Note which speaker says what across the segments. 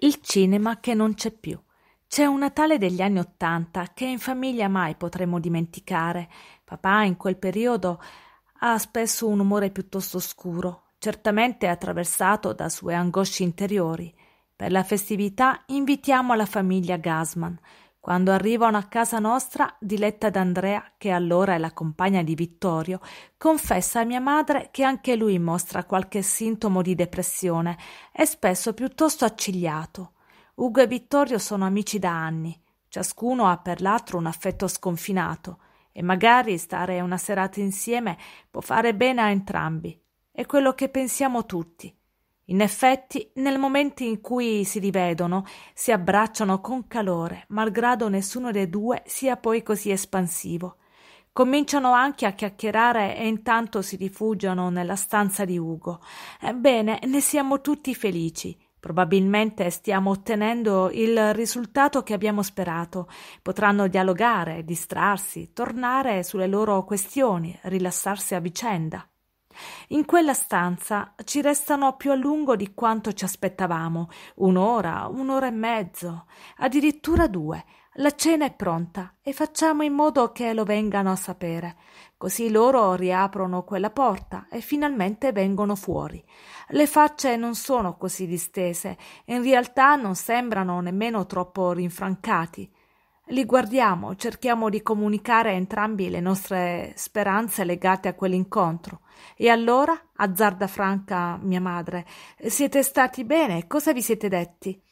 Speaker 1: Il cinema che non c'è più. C'è un Natale degli anni Ottanta che in famiglia mai potremo dimenticare. Papà in quel periodo ha spesso un umore piuttosto scuro, certamente attraversato da sue angosce interiori. Per la festività invitiamo la famiglia Gasman. Quando arrivano a casa nostra, Diletta d'Andrea, che allora è la compagna di Vittorio, confessa a mia madre che anche lui mostra qualche sintomo di depressione, e spesso piuttosto accigliato. Ugo e Vittorio sono amici da anni, ciascuno ha per l'altro un affetto sconfinato, e magari stare una serata insieme può fare bene a entrambi. È quello che pensiamo tutti. In effetti, nel momento in cui si rivedono, si abbracciano con calore, malgrado nessuno dei due sia poi così espansivo. Cominciano anche a chiacchierare e intanto si rifugiano nella stanza di Ugo. Ebbene, ne siamo tutti felici. Probabilmente stiamo ottenendo il risultato che abbiamo sperato. Potranno dialogare, distrarsi, tornare sulle loro questioni, rilassarsi a vicenda. In quella stanza ci restano più a lungo di quanto ci aspettavamo, un'ora, un'ora e mezzo, addirittura due. La cena è pronta e facciamo in modo che lo vengano a sapere. Così loro riaprono quella porta e finalmente vengono fuori. Le facce non sono così distese, in realtà non sembrano nemmeno troppo rinfrancati. Li guardiamo, cerchiamo di comunicare a entrambi le nostre speranze legate a quell'incontro. E allora, azzarda franca mia madre, siete stati bene, cosa vi siete detti?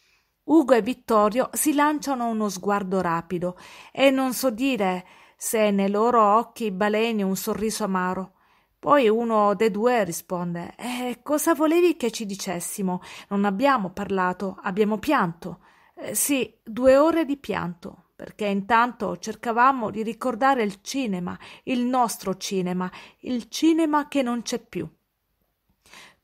Speaker 1: Ugo e Vittorio si lanciano uno sguardo rapido e non so dire se nei loro occhi baleni un sorriso amaro. Poi uno dei due risponde: Eh, cosa volevi che ci dicessimo? Non abbiamo parlato, abbiamo pianto. Eh, sì, due ore di pianto, perché intanto cercavamo di ricordare il cinema, il nostro cinema, il cinema che non c'è più.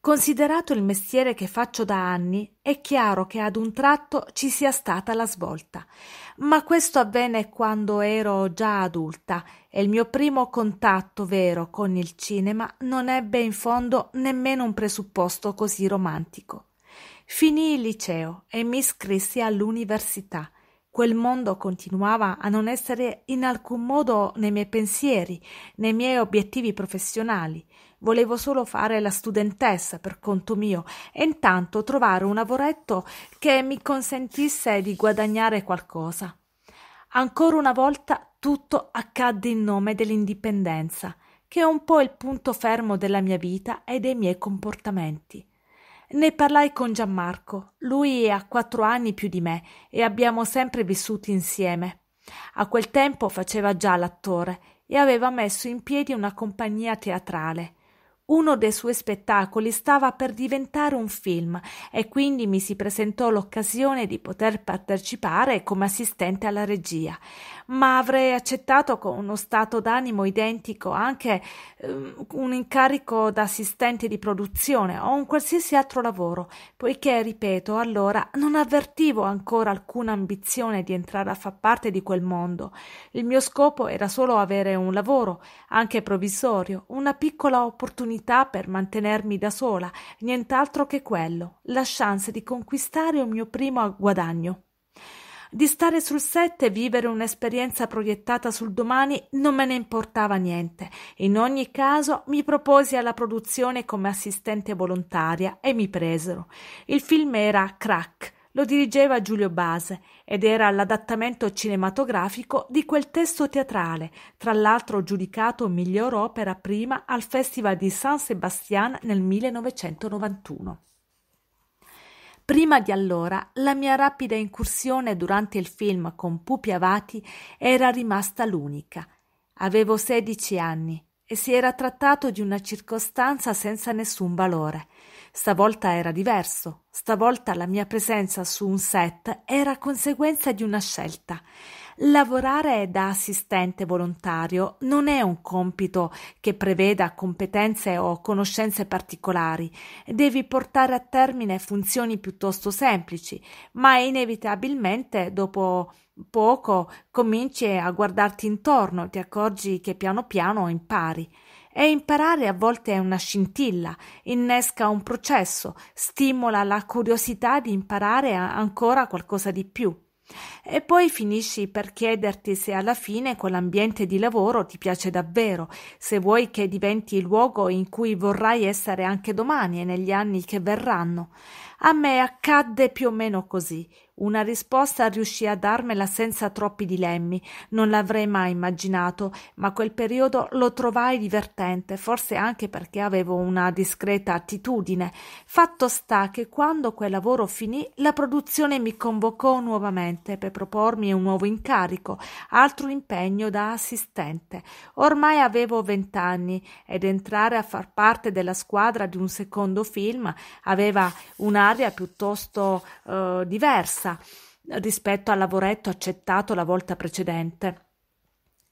Speaker 1: Considerato il mestiere che faccio da anni, è chiaro che ad un tratto ci sia stata la svolta. Ma questo avvenne quando ero già adulta e il mio primo contatto vero con il cinema non ebbe in fondo nemmeno un presupposto così romantico. Finì il liceo e mi iscrissi all'università. Quel mondo continuava a non essere in alcun modo nei miei pensieri, nei miei obiettivi professionali. Volevo solo fare la studentessa per conto mio e intanto trovare un lavoretto che mi consentisse di guadagnare qualcosa. Ancora una volta tutto accadde in nome dell'indipendenza, che è un po' il punto fermo della mia vita e dei miei comportamenti. Ne parlai con Gianmarco. Lui ha quattro anni più di me e abbiamo sempre vissuto insieme. A quel tempo faceva già l'attore e aveva messo in piedi una compagnia teatrale. Uno dei suoi spettacoli stava per diventare un film e quindi mi si presentò l'occasione di poter partecipare come assistente alla regia, ma avrei accettato con uno stato d'animo identico anche eh, un incarico da assistente di produzione o un qualsiasi altro lavoro, poiché, ripeto, allora non avvertivo ancora alcuna ambizione di entrare a far parte di quel mondo. Il mio scopo era solo avere un lavoro, anche provvisorio, una piccola opportunità opportunità per mantenermi da sola, nient'altro che quello, la chance di conquistare un mio primo guadagno. Di stare sul set e vivere un'esperienza proiettata sul domani non me ne importava niente. In ogni caso mi proposi alla produzione come assistente volontaria e mi presero. Il film era Crack lo dirigeva Giulio Base ed era l'adattamento cinematografico di quel testo teatrale, tra l'altro giudicato miglior opera prima al Festival di San Sebastian nel 1991. Prima di allora, la mia rapida incursione durante il film con Pupi Avati era rimasta l'unica. Avevo sedici anni e si era trattato di una circostanza senza nessun valore. Stavolta era diverso, stavolta la mia presenza su un set era conseguenza di una scelta Lavorare da assistente volontario non è un compito che preveda competenze o conoscenze particolari, devi portare a termine funzioni piuttosto semplici, ma inevitabilmente dopo poco cominci a guardarti intorno, ti accorgi che piano piano impari. E imparare a volte è una scintilla, innesca un processo, stimola la curiosità di imparare ancora qualcosa di più. E poi finisci per chiederti se alla fine quell'ambiente di lavoro ti piace davvero, se vuoi che diventi il luogo in cui vorrai essere anche domani e negli anni che verranno. A me accadde più o meno così. Una risposta riuscì a darmela senza troppi dilemmi. Non l'avrei mai immaginato, ma quel periodo lo trovai divertente, forse anche perché avevo una discreta attitudine. Fatto sta che quando quel lavoro finì, la produzione mi convocò nuovamente per propormi un nuovo incarico, altro impegno da assistente. Ormai avevo vent'anni ed entrare a far parte della squadra di un secondo film aveva un'aria piuttosto eh, diversa rispetto al lavoretto accettato la volta precedente.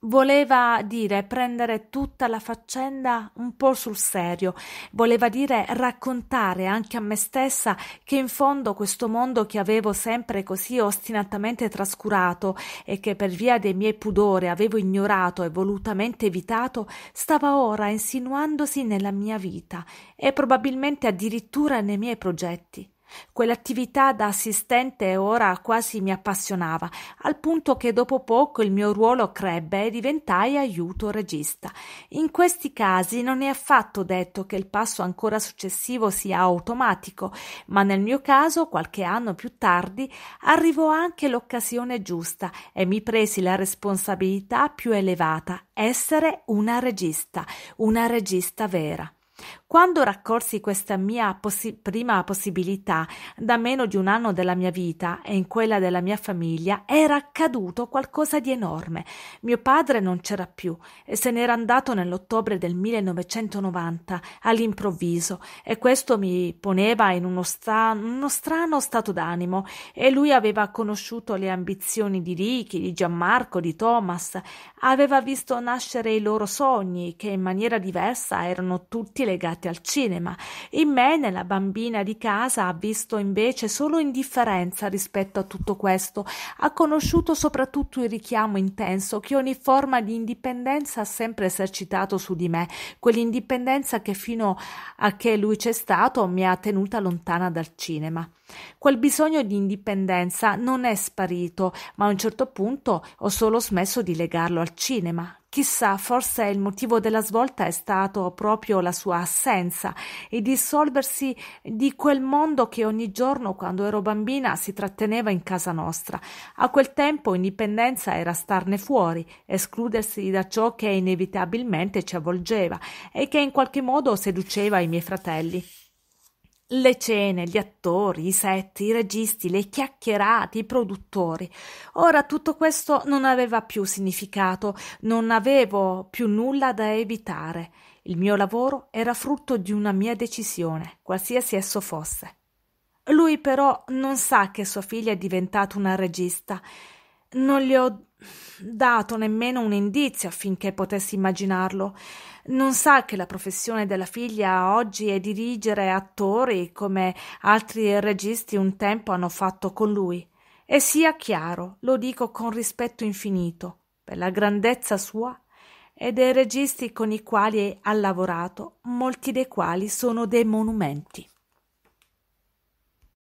Speaker 1: Voleva dire prendere tutta la faccenda un po' sul serio, voleva dire raccontare anche a me stessa che in fondo questo mondo che avevo sempre così ostinatamente trascurato e che per via dei miei pudori avevo ignorato e volutamente evitato, stava ora insinuandosi nella mia vita e probabilmente addirittura nei miei progetti. Quell'attività da assistente ora quasi mi appassionava, al punto che dopo poco il mio ruolo crebbe e diventai aiuto regista. In questi casi non è affatto detto che il passo ancora successivo sia automatico, ma nel mio caso, qualche anno più tardi, arrivò anche l'occasione giusta e mi presi la responsabilità più elevata, essere una regista, una regista vera. Quando raccolsi questa mia possi- prima possibilità, da meno di un anno della mia vita e in quella della mia famiglia, era accaduto qualcosa di enorme. Mio padre non c'era più e se n'era andato nell'ottobre del 1990 all'improvviso e questo mi poneva in uno, stra- uno strano stato d'animo e lui aveva conosciuto le ambizioni di Ricky, di Gianmarco, di Thomas, aveva visto nascere i loro sogni che in maniera diversa erano tutti legate al cinema. In me, nella bambina di casa, ha visto invece solo indifferenza rispetto a tutto questo, ha conosciuto soprattutto il richiamo intenso che ogni forma di indipendenza ha sempre esercitato su di me, quell'indipendenza che fino a che lui c'è stato mi ha tenuta lontana dal cinema. Quel bisogno di indipendenza non è sparito, ma a un certo punto ho solo smesso di legarlo al cinema. Chissà, forse il motivo della svolta è stato proprio la sua assenza e dissolversi di quel mondo che ogni giorno quando ero bambina si tratteneva in casa nostra. A quel tempo indipendenza era starne fuori, escludersi da ciò che inevitabilmente ci avvolgeva e che in qualche modo seduceva i miei fratelli le cene, gli attori, i set, i registi, le chiacchierate, i produttori. Ora tutto questo non aveva più significato, non avevo più nulla da evitare. Il mio lavoro era frutto di una mia decisione, qualsiasi esso fosse. Lui però non sa che sua figlia è diventata una regista. Non gli ho dato nemmeno un indizio affinché potessi immaginarlo. Non sa che la professione della figlia oggi è dirigere attori come altri registi un tempo hanno fatto con lui. E sia chiaro, lo dico con rispetto infinito, per la grandezza sua e dei registi con i quali ha lavorato, molti dei quali sono dei monumenti.